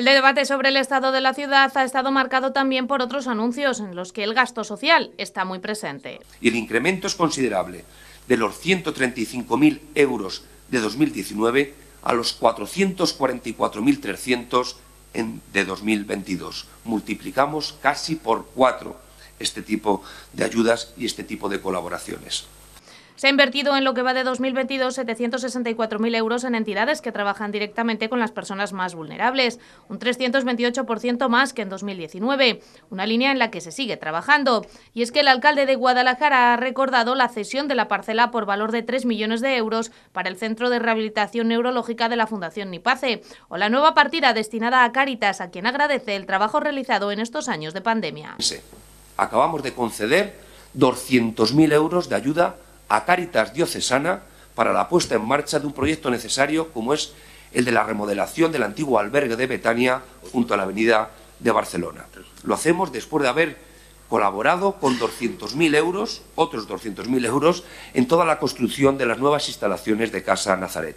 El debate sobre el estado de la ciudad ha estado marcado también por otros anuncios en los que el gasto social está muy presente. Y el incremento es considerable, de los 135.000 euros de 2019 a los 444.300 de 2022. Multiplicamos casi por cuatro este tipo de ayudas y este tipo de colaboraciones. Se ha invertido en lo que va de 2022 764.000 euros en entidades que trabajan directamente con las personas más vulnerables, un 328% más que en 2019, una línea en la que se sigue trabajando. Y es que el alcalde de Guadalajara ha recordado la cesión de la parcela por valor de 3 millones de euros para el Centro de Rehabilitación Neurológica de la Fundación Nipace, o la nueva partida destinada a Caritas, a quien agradece el trabajo realizado en estos años de pandemia. Acabamos de conceder 200.000 euros de ayuda a Cáritas Diocesana para la puesta en marcha de un proyecto necesario como es el de la remodelación del antiguo albergue de Betania junto a la avenida de Barcelona. Lo hacemos después de haber colaborado con 200.000 euros, otros 200.000 euros, en toda la construcción de las nuevas instalaciones de Casa Nazaret.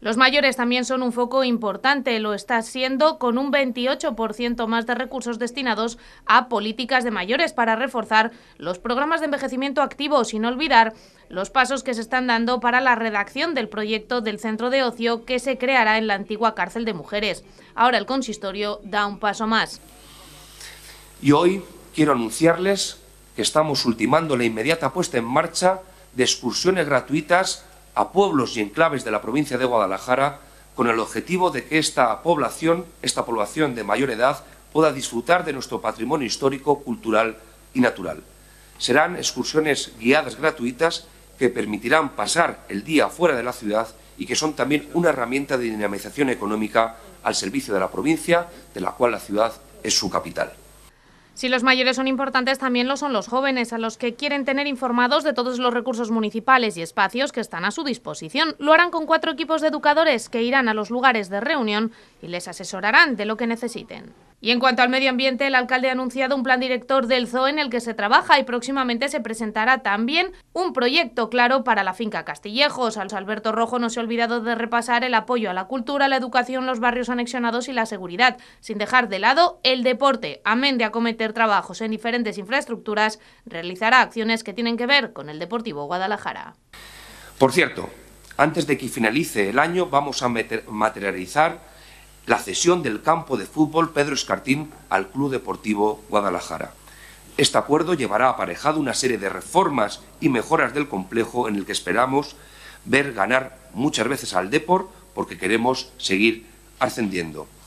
Los mayores también son un foco importante, lo está siendo con un 28% más de recursos destinados a políticas de mayores para reforzar los programas de envejecimiento activo, sin olvidar los pasos que se están dando para la redacción del proyecto del centro de ocio que se creará en la antigua cárcel de mujeres. Ahora el consistorio da un paso más. Y hoy quiero anunciarles que estamos ultimando la inmediata puesta en marcha de excursiones gratuitas a pueblos y enclaves de la provincia de Guadalajara con el objetivo de que esta población, esta población de mayor edad, pueda disfrutar de nuestro patrimonio histórico, cultural y natural. Serán excursiones guiadas gratuitas que permitirán pasar el día fuera de la ciudad y que son también una herramienta de dinamización económica al servicio de la provincia, de la cual la ciudad es su capital. Si los mayores son importantes, también lo son los jóvenes, a los que quieren tener informados de todos los recursos municipales y espacios que están a su disposición. Lo harán con cuatro equipos de educadores que irán a los lugares de reunión y les asesorarán de lo que necesiten. Y en cuanto al medio ambiente, el alcalde ha anunciado un plan director del zoo en el que se trabaja y próximamente se presentará también un proyecto claro para la finca Castillejos. Al Alberto Rojo no se ha olvidado de repasar el apoyo a la cultura, la educación, los barrios anexionados y la seguridad, sin dejar de lado el deporte. Amén de acometer trabajos en diferentes infraestructuras, realizará acciones que tienen que ver con el Deportivo Guadalajara. Por cierto, antes de que finalice el año vamos a materializar la cesión del campo de fútbol Pedro Escartín al Club Deportivo Guadalajara. Este acuerdo llevará aparejado una serie de reformas y mejoras del complejo en el que esperamos ver ganar muchas veces al Deport, porque queremos seguir ascendiendo.